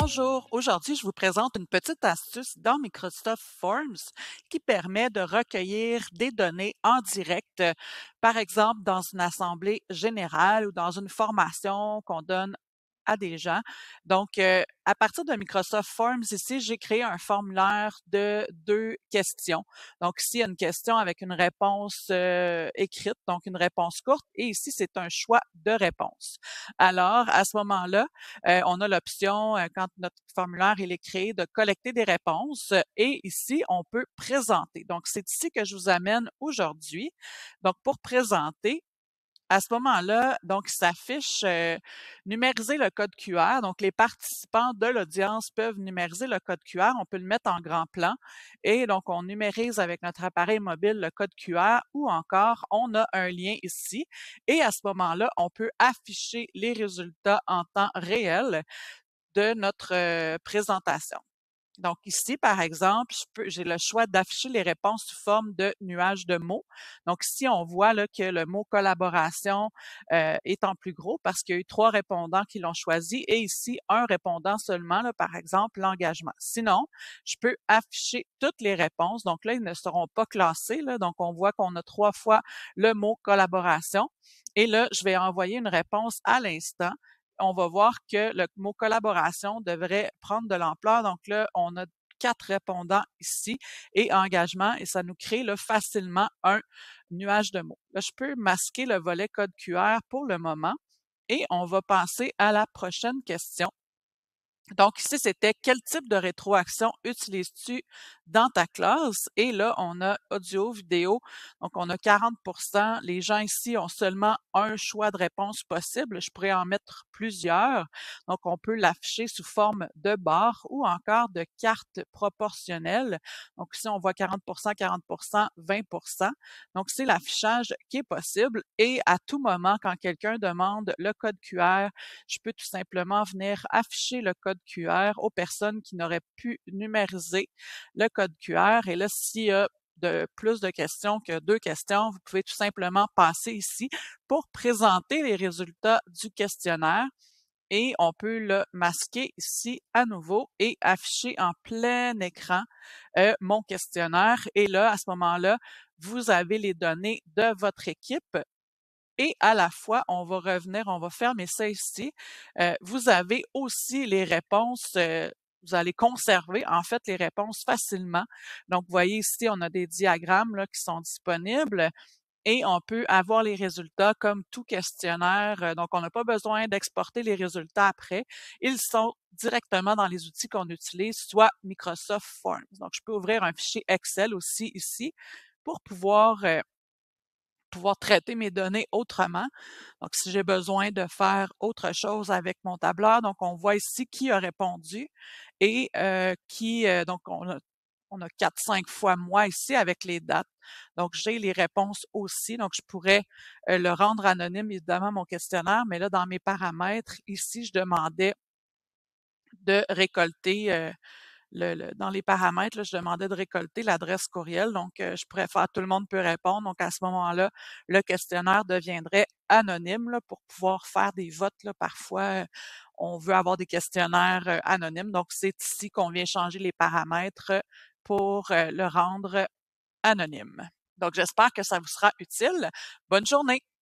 Bonjour, aujourd'hui je vous présente une petite astuce dans Microsoft Forms qui permet de recueillir des données en direct, par exemple dans une assemblée générale ou dans une formation qu'on donne à des gens. Donc, euh, à partir de Microsoft Forms, ici, j'ai créé un formulaire de deux questions. Donc, ici, il y a une question avec une réponse euh, écrite, donc une réponse courte, et ici, c'est un choix de réponse. Alors, à ce moment-là, euh, on a l'option, quand notre formulaire il est créé, de collecter des réponses, et ici, on peut présenter. Donc, c'est ici que je vous amène aujourd'hui. Donc, pour présenter, à ce moment-là, donc, s'affiche euh, numériser le code QR. Donc, les participants de l'audience peuvent numériser le code QR. On peut le mettre en grand plan. Et donc, on numérise avec notre appareil mobile le code QR ou encore, on a un lien ici. Et à ce moment-là, on peut afficher les résultats en temps réel de notre euh, présentation. Donc ici, par exemple, j'ai le choix d'afficher les réponses sous forme de nuage de mots. Donc ici, on voit là, que le mot collaboration euh, est en plus gros parce qu'il y a eu trois répondants qui l'ont choisi et ici, un répondant seulement, là, par exemple, l'engagement. Sinon, je peux afficher toutes les réponses. Donc là, ils ne seront pas classés. Donc on voit qu'on a trois fois le mot collaboration. Et là, je vais envoyer une réponse à l'instant on va voir que le mot collaboration devrait prendre de l'ampleur. Donc là, on a quatre répondants ici et engagement et ça nous crée facilement un nuage de mots. Là, je peux masquer le volet code QR pour le moment et on va passer à la prochaine question donc ici, c'était quel type de rétroaction utilises-tu dans ta classe? Et là, on a audio, vidéo. Donc, on a 40 Les gens ici ont seulement un choix de réponse possible. Je pourrais en mettre plusieurs. Donc, on peut l'afficher sous forme de barre ou encore de carte proportionnelle. Donc, ici, on voit 40 40 20 Donc, c'est l'affichage qui est possible. Et à tout moment, quand quelqu'un demande le code QR, je peux tout simplement venir afficher le code QR aux personnes qui n'auraient pu numériser le code QR. Et là, s'il y a de plus de questions que deux questions, vous pouvez tout simplement passer ici pour présenter les résultats du questionnaire et on peut le masquer ici à nouveau et afficher en plein écran euh, mon questionnaire. Et là, à ce moment-là, vous avez les données de votre équipe et à la fois, on va revenir, on va fermer ça ici. vous avez aussi les réponses. Euh, vous allez conserver en fait les réponses facilement. Donc, vous voyez ici, on a des diagrammes là, qui sont disponibles et on peut avoir les résultats comme tout questionnaire. Euh, donc, on n'a pas besoin d'exporter les résultats après. Ils sont directement dans les outils qu'on utilise, soit Microsoft Forms. Donc, je peux ouvrir un fichier Excel aussi ici pour pouvoir euh, pouvoir traiter mes données autrement. Donc, si j'ai besoin de faire autre chose avec mon tableur, donc on voit ici qui a répondu et euh, qui, euh, donc on a on a 4-5 fois moi ici avec les dates. Donc, j'ai les réponses aussi. Donc, je pourrais euh, le rendre anonyme, évidemment, mon questionnaire, mais là, dans mes paramètres, ici, je demandais de récolter euh, dans les paramètres, je demandais de récolter l'adresse courriel. Donc, euh, je pourrais faire tout le monde peut répondre. Donc, à ce moment-là, le questionnaire deviendrait anonyme pour pouvoir faire des votes. Là, parfois, euh, on veut avoir des questionnaires euh, anonymes. Donc, c'est ici qu'on vient changer les paramètres pour le rendre anonyme. Donc, j'espère que ça vous sera utile. Bonne journée!